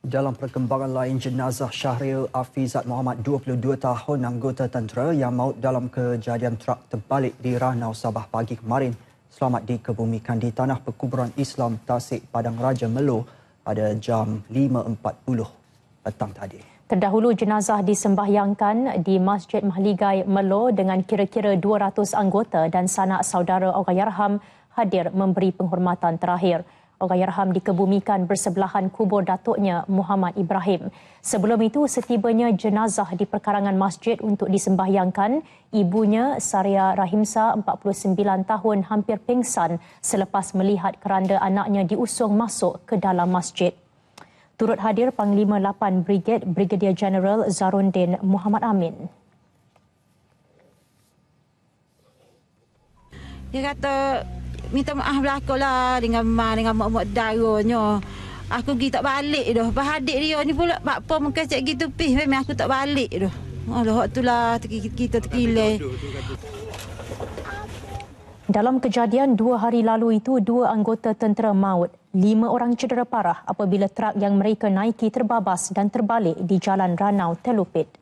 Dalam perkembangan lain, jenazah Syahril Afizat Muhammad, 22 tahun anggota tentera yang maut dalam kejadian trak terbalik di Ranau Sabah pagi kemarin, selamat dikebumikan di Tanah Perkuburan Islam Tasik Padang Raja Melo pada jam 5.40 petang tadi. Terdahulu jenazah disembahyangkan di Masjid Mahligai Melo dengan kira-kira 200 anggota dan sanak saudara Ogayarham hadir memberi penghormatan terakhir. Allahyarham dikebumikan bersebelahan kubur datuknya Muhammad Ibrahim. Sebelum itu setibanya jenazah di perkarangan masjid untuk disembahyangkan, ibunya Saria Rahimsa 49 tahun hampir pingsan selepas melihat keranda anaknya diusung masuk ke dalam masjid. Turut hadir Panglima 8 Brigade Brigadier General Zarundin Muhammad Amin. Dia kata minta maaf belakang lah dengan ma dengan mak-mak darahnya. Aku pergi tak balik dah. Pahadik dia ni pula apa muka cek gitu pih memang aku tak balik dah. Alah, tu lah kita terkilai. Dalam kejadian dua hari lalu itu, dua anggota tentera maut. Lima orang cedera parah apabila trak yang mereka naiki terbabas dan terbalik di jalan Ranau Telupit.